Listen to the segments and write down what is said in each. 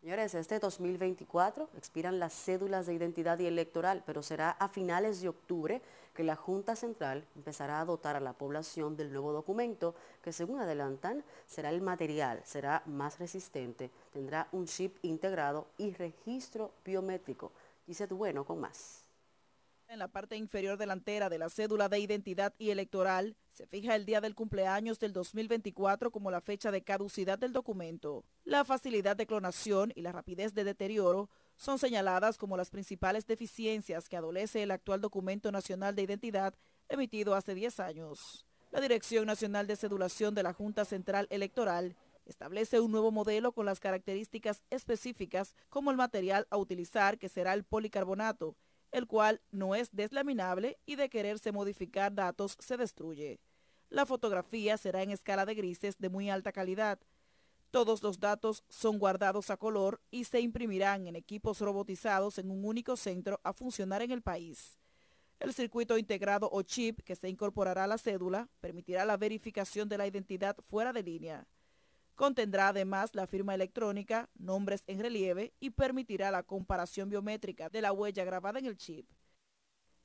Señores, este 2024 expiran las cédulas de identidad y electoral, pero será a finales de octubre que la Junta Central empezará a dotar a la población del nuevo documento que según adelantan será el material, será más resistente, tendrá un chip integrado y registro biométrico. Dice Bueno con más. En la parte inferior delantera de la cédula de identidad y electoral se fija el día del cumpleaños del 2024 como la fecha de caducidad del documento. La facilidad de clonación y la rapidez de deterioro son señaladas como las principales deficiencias que adolece el actual documento nacional de identidad emitido hace 10 años. La Dirección Nacional de Cedulación de la Junta Central Electoral establece un nuevo modelo con las características específicas como el material a utilizar que será el policarbonato, el cual no es deslaminable y de quererse modificar datos se destruye la fotografía será en escala de grises de muy alta calidad. Todos los datos son guardados a color y se imprimirán en equipos robotizados en un único centro a funcionar en el país. El circuito integrado o chip que se incorporará a la cédula permitirá la verificación de la identidad fuera de línea. Contendrá además la firma electrónica, nombres en relieve y permitirá la comparación biométrica de la huella grabada en el chip.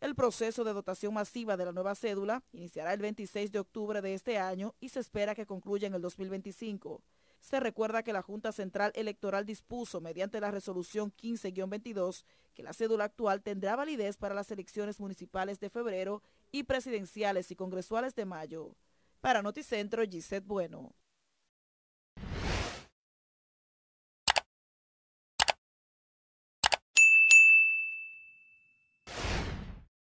El proceso de dotación masiva de la nueva cédula iniciará el 26 de octubre de este año y se espera que concluya en el 2025. Se recuerda que la Junta Central Electoral dispuso, mediante la resolución 15-22, que la cédula actual tendrá validez para las elecciones municipales de febrero y presidenciales y congresuales de mayo. Para Noticentro, Gisette Bueno.